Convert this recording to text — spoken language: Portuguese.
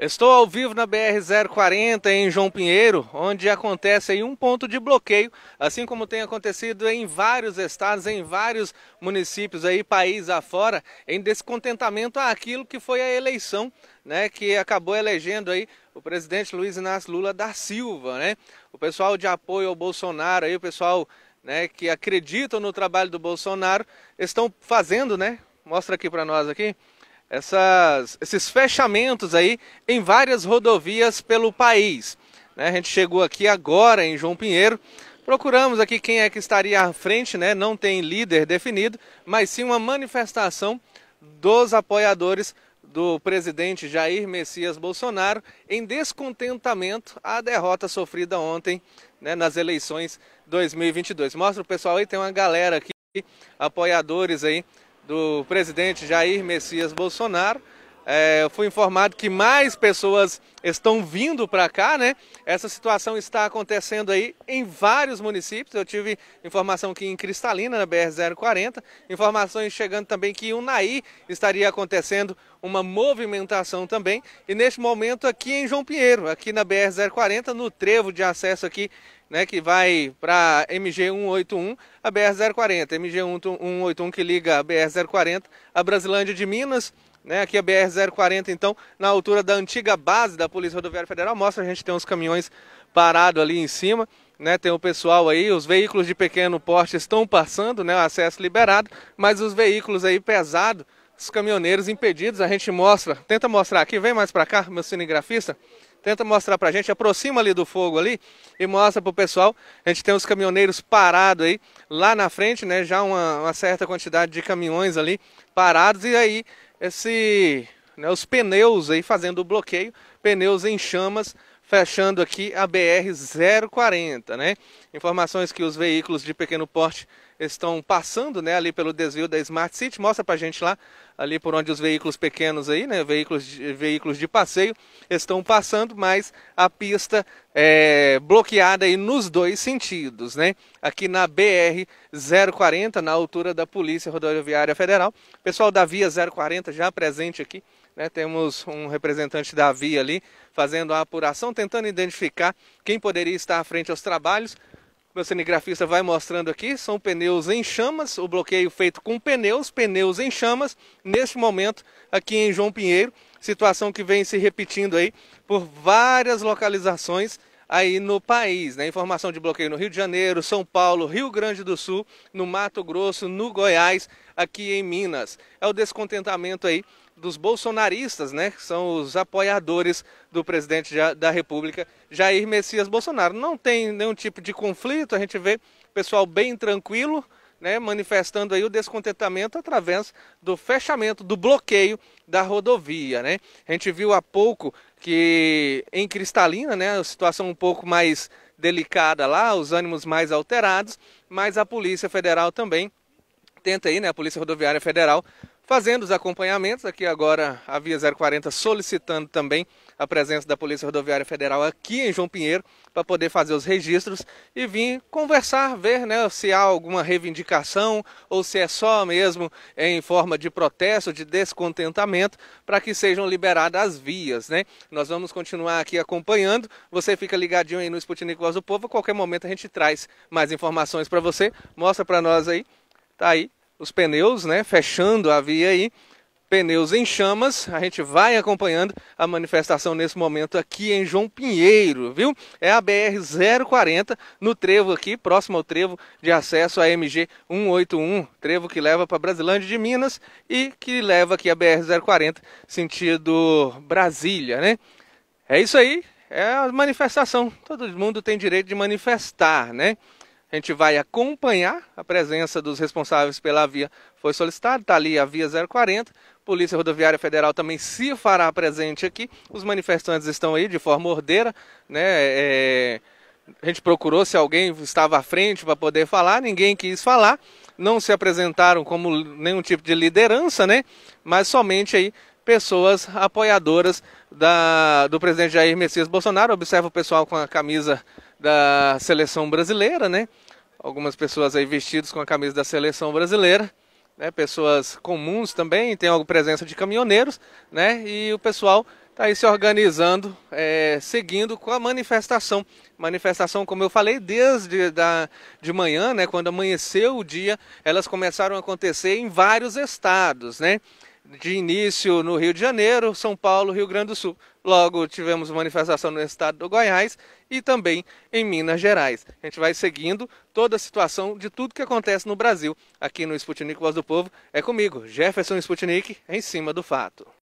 Estou ao vivo na BR-040 em João Pinheiro, onde acontece um ponto de bloqueio, assim como tem acontecido em vários estados, em vários municípios aí, país afora, em descontentamento àquilo que foi a eleição, né, que acabou elegendo aí o presidente Luiz Inácio Lula da Silva, né? O pessoal de apoio ao Bolsonaro aí, o pessoal, né, que acreditam no trabalho do Bolsonaro, estão fazendo, né? Mostra aqui para nós aqui essas, esses fechamentos aí em várias rodovias pelo país. Né? A gente chegou aqui agora em João Pinheiro, procuramos aqui quem é que estaria à frente, né? não tem líder definido, mas sim uma manifestação dos apoiadores do presidente Jair Messias Bolsonaro em descontentamento à derrota sofrida ontem né, nas eleições 2022. Mostra o pessoal aí, tem uma galera aqui, apoiadores aí do presidente Jair Messias Bolsonaro é, eu fui informado que mais pessoas estão vindo para cá, né? Essa situação está acontecendo aí em vários municípios. Eu tive informação que em Cristalina, na BR-040, informações chegando também que em Unai estaria acontecendo uma movimentação também. E neste momento aqui em João Pinheiro, aqui na BR-040, no trevo de acesso aqui né, que vai para MG181, a BR-040, MG181 que liga a BR-040 a Brasilândia de Minas, né, aqui é a BR-040, então, na altura da antiga base da Polícia Rodoviária Federal, mostra a gente tem uns caminhões parados ali em cima. Né, tem o pessoal aí, os veículos de pequeno porte estão passando, né, o acesso liberado, mas os veículos aí pesados, os caminhoneiros impedidos, a gente mostra, tenta mostrar aqui, vem mais para cá, meu cinegrafista, tenta mostrar para gente, aproxima ali do fogo ali e mostra pro pessoal, a gente tem os caminhoneiros parados aí, lá na frente, né, já uma, uma certa quantidade de caminhões ali parados e aí esse, né, os pneus aí fazendo o bloqueio, pneus em chamas fechando aqui a BR-040, né? Informações que os veículos de pequeno porte estão passando, né, ali pelo desvio da Smart City, mostra pra gente lá, ali por onde os veículos pequenos aí, né, veículos de, veículos de passeio estão passando, mas a pista é bloqueada aí nos dois sentidos, né? Aqui na BR-040, na altura da Polícia Rodoviária Federal, pessoal da Via 040 já presente aqui, né, temos um representante da Via ali fazendo a apuração, tentando identificar quem poderia estar à frente aos trabalhos. Meu cinegrafista vai mostrando aqui, são pneus em chamas, o bloqueio feito com pneus, pneus em chamas, neste momento aqui em João Pinheiro, situação que vem se repetindo aí por várias localizações aí no país, né? Informação de bloqueio no Rio de Janeiro, São Paulo, Rio Grande do Sul, no Mato Grosso, no Goiás, aqui em Minas. É o descontentamento aí dos bolsonaristas, né, que são os apoiadores do presidente da República, Jair Messias Bolsonaro. Não tem nenhum tipo de conflito, a gente vê pessoal bem tranquilo, né, manifestando aí o descontentamento através do fechamento, do bloqueio da rodovia, né. A gente viu há pouco que em Cristalina, né, a situação um pouco mais delicada lá, os ânimos mais alterados, mas a Polícia Federal também tenta aí, né, a Polícia Rodoviária Federal fazendo os acompanhamentos. Aqui agora a Via 040 solicitando também a presença da Polícia Rodoviária Federal aqui em João Pinheiro para poder fazer os registros e vir conversar, ver né, se há alguma reivindicação ou se é só mesmo em forma de protesto, de descontentamento, para que sejam liberadas as vias. Né? Nós vamos continuar aqui acompanhando. Você fica ligadinho aí no Sputnik Voz do Povo. A qualquer momento a gente traz mais informações para você. Mostra para nós aí. Tá aí os pneus, né, fechando a via aí, pneus em chamas. A gente vai acompanhando a manifestação nesse momento aqui em João Pinheiro, viu? É a BR 040 no trevo aqui, próximo ao trevo de acesso à MG 181, trevo que leva para Brasilândia de Minas e que leva aqui a BR 040 sentido Brasília, né? É isso aí. É a manifestação. Todo mundo tem direito de manifestar, né? A gente vai acompanhar a presença dos responsáveis pela via. Foi solicitado, está ali a via 040. Polícia Rodoviária Federal também se fará presente aqui. Os manifestantes estão aí de forma ordeira, né? É... A gente procurou se alguém estava à frente para poder falar, ninguém quis falar, não se apresentaram como nenhum tipo de liderança, né? Mas somente aí pessoas apoiadoras da, do presidente Jair Messias Bolsonaro. Observa o pessoal com a camisa da seleção brasileira, né? Algumas pessoas aí vestidas com a camisa da seleção brasileira, né? Pessoas comuns também, tem alguma presença de caminhoneiros, né? E o pessoal está aí se organizando, é, seguindo com a manifestação. Manifestação, como eu falei, desde da, de manhã, né, quando amanheceu o dia, elas começaram a acontecer em vários estados, né? de início no Rio de Janeiro, São Paulo, Rio Grande do Sul. Logo tivemos manifestação no estado do Goiás e também em Minas Gerais. A gente vai seguindo toda a situação de tudo que acontece no Brasil. Aqui no Sputnik Voz do Povo é comigo, Jefferson Sputnik, em cima do fato.